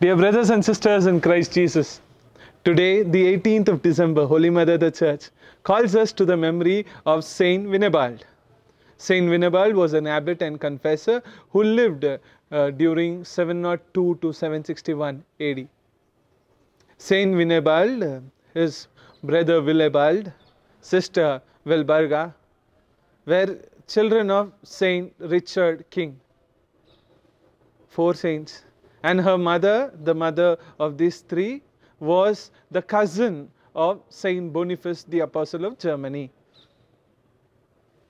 Dear brothers and sisters in Christ Jesus, today, the 18th of December, Holy Mother the Church calls us to the memory of Saint Winibald. Saint Winibald was an abbot and confessor who lived uh, during 702 to 761 AD. Saint Winibald, uh, his brother Willebald, sister Wilberga, were children of Saint Richard King. Four saints and her mother, the mother of these three, was the cousin of Saint Boniface, the Apostle of Germany.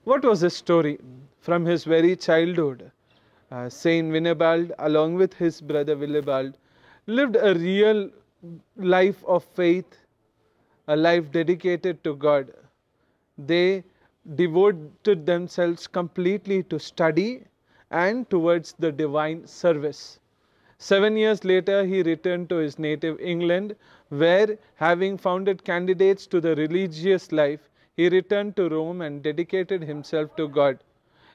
What was his story? From his very childhood, uh, Saint Winibald, along with his brother Willibald, lived a real life of faith, a life dedicated to God. They devoted themselves completely to study and towards the divine service. Seven years later, he returned to his native England, where, having founded candidates to the religious life, he returned to Rome and dedicated himself to God.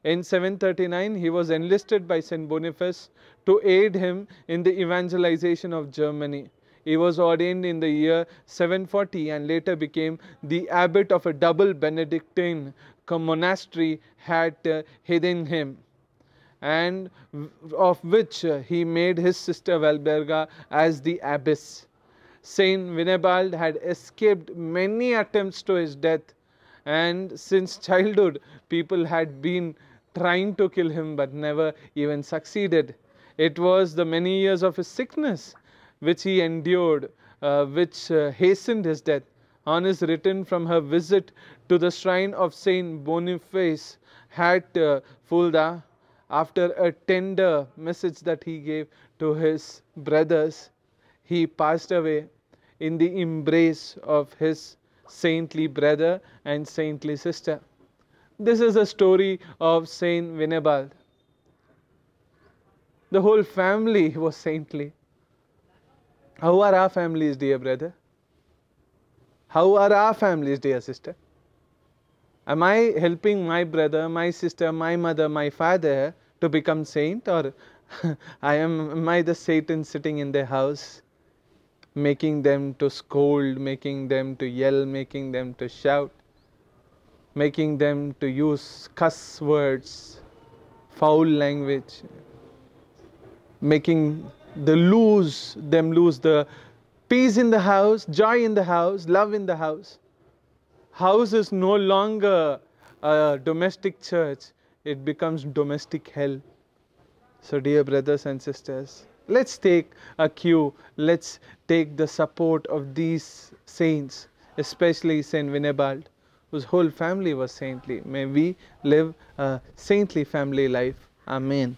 In 739, he was enlisted by St. Boniface to aid him in the evangelization of Germany. He was ordained in the year 740 and later became the abbot of a double Benedictine monastery at uh, Hedingham and of which uh, he made his sister Valberga as the abbess. Saint Winnebald had escaped many attempts to his death and since childhood people had been trying to kill him but never even succeeded. It was the many years of his sickness which he endured uh, which uh, hastened his death. his written from her visit to the shrine of Saint Boniface at uh, Fulda after a tender message that he gave to his brothers, he passed away in the embrace of his saintly brother and saintly sister. This is a story of Saint Winebald. The whole family was saintly. How are our families, dear brother? How are our families, dear sister? Am I helping my brother, my sister, my mother, my father to become saint or I am, am I the Satan sitting in their house, making them to scold, making them to yell, making them to shout, making them to use cuss words, foul language, making the lose them lose the peace in the house, joy in the house, love in the house. House is no longer a domestic church it becomes domestic hell. So, dear brothers and sisters, let's take a cue, let's take the support of these saints, especially Saint Winebald, whose whole family was saintly. May we live a saintly family life. Amen.